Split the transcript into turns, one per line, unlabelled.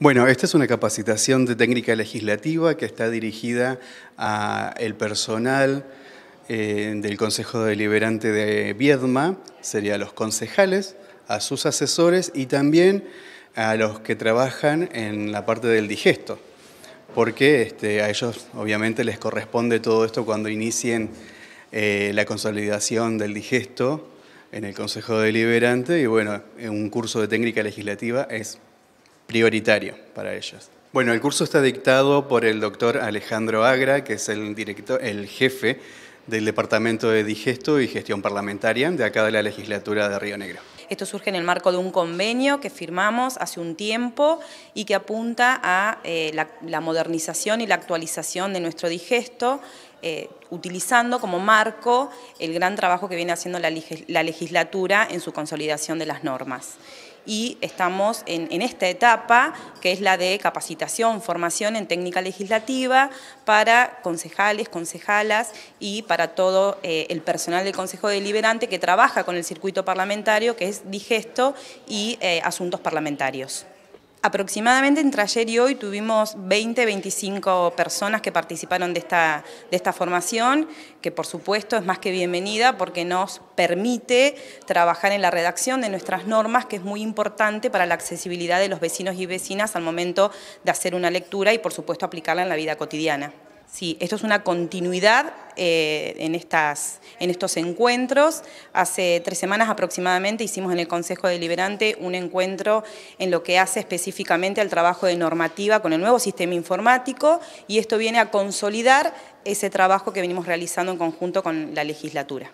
Bueno, esta es una capacitación de técnica legislativa que está dirigida al personal eh, del Consejo Deliberante de Viedma, sería a los concejales, a sus asesores y también a los que trabajan en la parte del digesto, porque este, a ellos obviamente les corresponde todo esto cuando inicien eh, la consolidación del digesto en el Consejo Deliberante y bueno, un curso de técnica legislativa es prioritario para ellos. Bueno, el curso está dictado por el doctor Alejandro Agra, que es el, director, el jefe del Departamento de Digesto y Gestión Parlamentaria de acá de la legislatura de Río Negro.
Esto surge en el marco de un convenio que firmamos hace un tiempo y que apunta a eh, la modernización y la actualización de nuestro digesto eh, utilizando como marco el gran trabajo que viene haciendo la, legislatura en su consolidación de las normas. Y estamos en, esta etapa, que es la de capacitación, formación en técnica legislativa para concejales, concejalas y para todo eh, el personal del Consejo Deliberante que trabaja con el circuito parlamentario, que es digesto y eh, asuntos parlamentarios. Aproximadamente entre ayer y hoy tuvimos 20, 25 personas que participaron de esta, de esta formación, que por supuesto es más que bienvenida porque nos permite trabajar en la redacción de nuestras normas, que es muy importante para la accesibilidad de los vecinos y vecinas al momento de hacer una lectura y por supuesto aplicarla en la vida cotidiana. Sí, esto es una continuidad eh, en, en estos encuentros. Hace tres semanas aproximadamente hicimos en el Consejo Deliberante un encuentro en lo que hace específicamente al trabajo de normativa con el nuevo sistema informático y esto viene a consolidar ese trabajo que venimos realizando en conjunto con la legislatura.